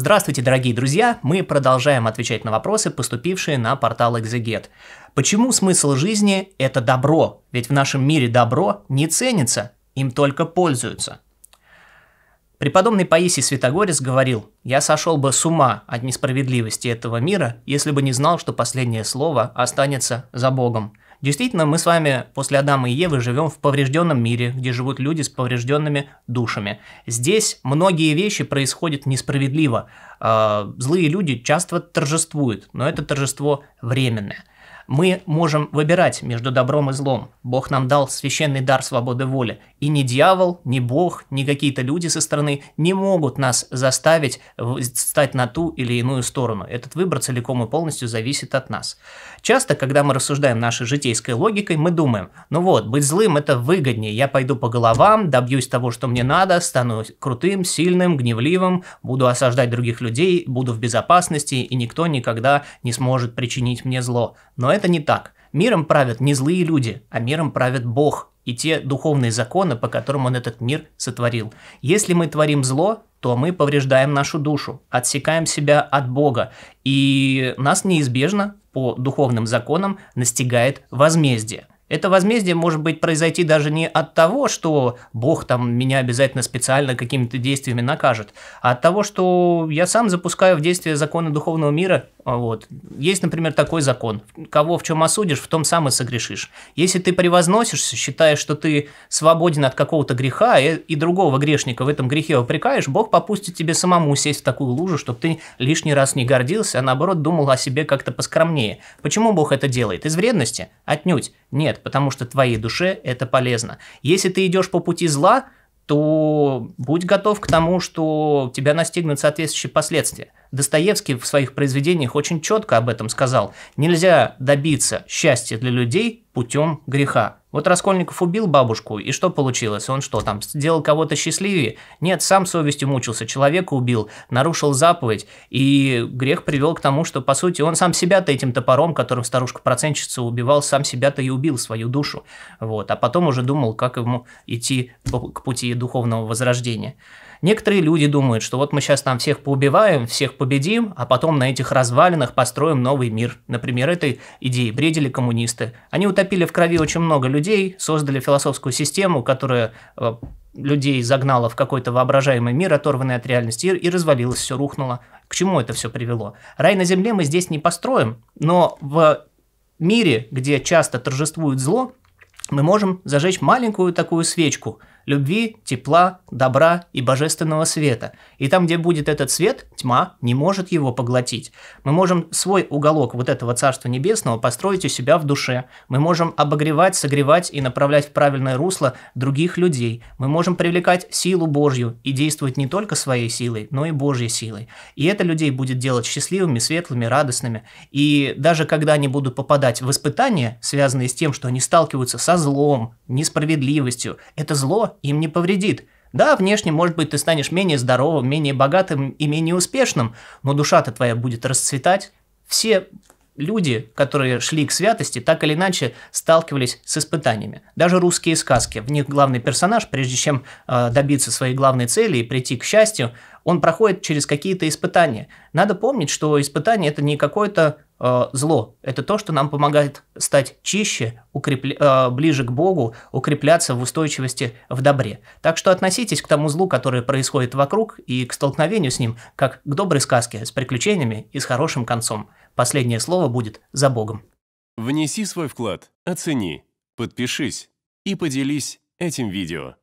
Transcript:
Здравствуйте, дорогие друзья! Мы продолжаем отвечать на вопросы, поступившие на портал Экзегет. Почему смысл жизни – это добро? Ведь в нашем мире добро не ценится, им только пользуются. Преподобный Паисий Святогорец говорил, «Я сошел бы с ума от несправедливости этого мира, если бы не знал, что последнее слово останется за Богом». Действительно, мы с вами после Адама и Евы живем в поврежденном мире, где живут люди с поврежденными душами. Здесь многие вещи происходят несправедливо. А, злые люди часто торжествуют, но это торжество временное. Мы можем выбирать между добром и злом. Бог нам дал священный дар свободы воли. И ни дьявол, ни Бог, ни какие-то люди со стороны не могут нас заставить стать на ту или иную сторону. Этот выбор целиком и полностью зависит от нас. Часто, когда мы рассуждаем нашей житейской логикой, мы думаем, ну вот, быть злым это выгоднее, я пойду по головам, добьюсь того, что мне надо, стану крутым, сильным, гневливым, буду осаждать других людей, буду в безопасности, и никто никогда не сможет причинить мне зло. Но это это не так. Миром правят не злые люди, а миром правит Бог и те духовные законы, по которым Он этот мир сотворил. Если мы творим зло, то мы повреждаем нашу душу, отсекаем себя от Бога, и нас неизбежно по духовным законам настигает возмездие. Это возмездие может быть произойти даже не от того, что Бог там меня обязательно специально какими-то действиями накажет, а от того, что я сам запускаю в действие законы духовного мира а вот. Есть, например, такой закон. Кого в чем осудишь, в том сам и согрешишь. Если ты превозносишься, считая, что ты свободен от какого-то греха, и, и другого грешника в этом грехе упрекаешь, Бог попустит тебе самому сесть в такую лужу, чтобы ты лишний раз не гордился, а наоборот думал о себе как-то поскромнее. Почему Бог это делает? Из вредности? Отнюдь. Нет, потому что твоей душе это полезно. Если ты идешь по пути зла, то будь готов к тому, что тебя настигнут соответствующие последствия. Достоевский в своих произведениях очень четко об этом сказал. Нельзя добиться счастья для людей путем греха. Вот Раскольников убил бабушку, и что получилось? Он что там, сделал кого-то счастливее? Нет, сам совестью мучился, человека убил, нарушил заповедь, и грех привел к тому, что, по сути, он сам себя-то этим топором, которым старушка-процентщица убивал, сам себя-то и убил, свою душу. Вот. А потом уже думал, как ему идти к пути духовного возрождения. Некоторые люди думают, что вот мы сейчас там всех поубиваем, всех победим, а потом на этих развалинах построим новый мир. Например, этой идеей бредили коммунисты. Они утопили в крови очень много людей, создали философскую систему, которая э, людей загнала в какой-то воображаемый мир, оторванный от реальности, и, и развалилось, все рухнуло. К чему это все привело? Рай на земле мы здесь не построим, но в мире, где часто торжествует зло, мы можем зажечь маленькую такую свечку – любви, тепла, добра и божественного света. И там, где будет этот свет, тьма не может его поглотить. Мы можем свой уголок вот этого Царства Небесного построить у себя в душе. Мы можем обогревать, согревать и направлять в правильное русло других людей. Мы можем привлекать силу Божью и действовать не только своей силой, но и Божьей силой. И это людей будет делать счастливыми, светлыми, радостными. И даже когда они будут попадать в испытания, связанные с тем, что они сталкиваются со злом, несправедливостью. Это зло им не повредит. Да, внешне, может быть, ты станешь менее здоровым, менее богатым и менее успешным, но душа-то твоя будет расцветать. Все люди, которые шли к святости, так или иначе сталкивались с испытаниями. Даже русские сказки, в них главный персонаж, прежде чем э, добиться своей главной цели и прийти к счастью, он проходит через какие-то испытания. Надо помнить, что испытание это не какой-то Э, зло. Это то, что нам помогает стать чище, укрепля... Э, ближе к Богу, укрепляться в устойчивости в добре. Так что относитесь к тому злу, которое происходит вокруг, и к столкновению с ним, как к доброй сказке с приключениями и с хорошим концом. Последнее слово будет за Богом. Внеси свой вклад, оцени, подпишись и поделись этим видео.